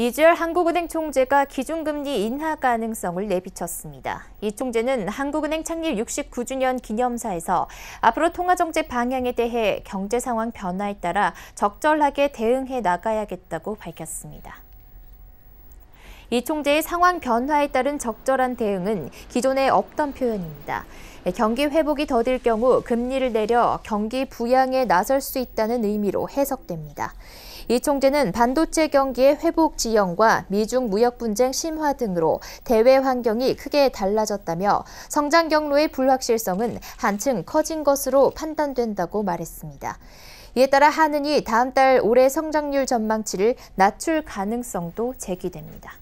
이주열 한국은행 총재가 기준금리 인하 가능성을 내비쳤습니다. 이 총재는 한국은행 창립 69주년 기념사에서 앞으로 통화정책 방향에 대해 경제 상황 변화에 따라 적절하게 대응해 나가야겠다고 밝혔습니다. 이 총재의 상황 변화에 따른 적절한 대응은 기존에 없던 표현입니다. 예, 경기 회복이 더딜 경우 금리를 내려 경기 부양에 나설 수 있다는 의미로 해석됩니다. 이 총재는 반도체 경기의 회복 지연과 미중 무역 분쟁 심화 등으로 대외 환경이 크게 달라졌다며 성장 경로의 불확실성은 한층 커진 것으로 판단된다고 말했습니다. 이에 따라 한은이 다음 달 올해 성장률 전망치를 낮출 가능성도 제기됩니다.